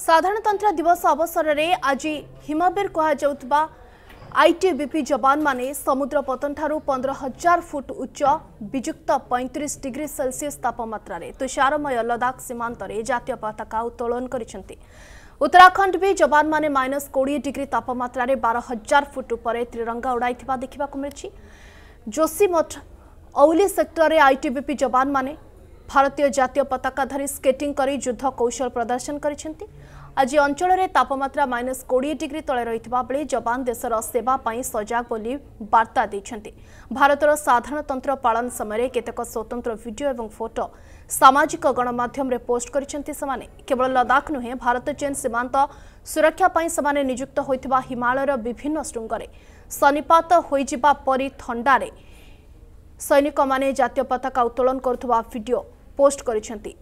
ସାଧାରଣତନ୍ତ୍ର ଦିବସ ଅବସରରେ ଆଜି ହିମାବୀର କୁହାଯାଉଥିବା ଆଇଟିବିପି ଯବାନମାନେ ସମୁଦ୍ର ପତନଠାରୁ ପନ୍ଦର ହଜାର ଫୁଟ ଉଚ୍ଚ ବିଯୁକ୍ତ ପଇଁତିରିଶ ଡିଗ୍ରୀ ସେଲସିୟସ୍ ତାପମାତ୍ରାରେ ତୁଷାରମୟ ଲଦାଖ ସୀମାନ୍ତରେ ଜାତୀୟ ପତାକା ଉତ୍ତୋଳନ କରିଛନ୍ତି ଉତ୍ତରାଖଣ୍ଡ ବି ଯବାନମାନେ ମାଇନସ୍ କୋଡ଼ିଏ ଡିଗ୍ରୀ ତାପମାତ୍ରାରେ ବାର ହଜାର ଫୁଟ ଉପରେ ତ୍ରିରଙ୍ଗା ଉଡ଼ାଇଥିବା ଦେଖିବାକୁ ମିଳିଛି ଯୋଶୀମଠ ଔଲି ସେକ୍ଟରରେ ଆଇଟିବିପି ଯବାନମାନେ ଭାରତୀୟ ଜାତୀୟ ପତାକା ଧରି ସ୍କେଟିଂ କରି ଯୁଦ୍ଧ କୌଶଳ ପ୍ରଦର୍ଶନ କରିଛନ୍ତି ଆଜି ଅଞ୍ଚଳରେ ତାପମାତ୍ରା ମାଇନସ୍ କୋଡ଼ିଏ ଡିଗ୍ରୀ ତଳେ ରହିଥିବା ବେଳେ ଯବାନ ଦେଶର ସେବା ପାଇଁ ସଜାଗ ବୋଲି ବାର୍ତ୍ତା ଦେଇଛନ୍ତି ଭାରତର ସାଧାରଣତନ୍ତ୍ର ପାଳନ ସମୟରେ କେତେକ ସ୍ୱତନ୍ତ୍ର ଭିଡ଼ିଓ ଏବଂ ଫଟୋ ସାମାଜିକ ଗଣମାଧ୍ୟମରେ ପୋଷ୍ଟ କରିଛନ୍ତି ସେମାନେ କେବଳ ଲଦାଖ ନୁହେଁ ଭାରତ ଚୀନ ସୀମାନ୍ତ ସୁରକ୍ଷା ପାଇଁ ସେମାନେ ନିଯୁକ୍ତ ହୋଇଥିବା ହିମାଳୟର ବିଭିନ୍ନ ଶୃଙ୍ଗରେ ଶନିପାତ ହୋଇଯିବା ପରି ଥଣ୍ଡାରେ ସୈନିକମାନେ ଜାତୀୟ ପତାକା ଉତ୍ତୋଳନ କରୁଥିବା ଭିଡ଼ିଓ ପୋଷ୍ଟ କରିଛନ୍ତି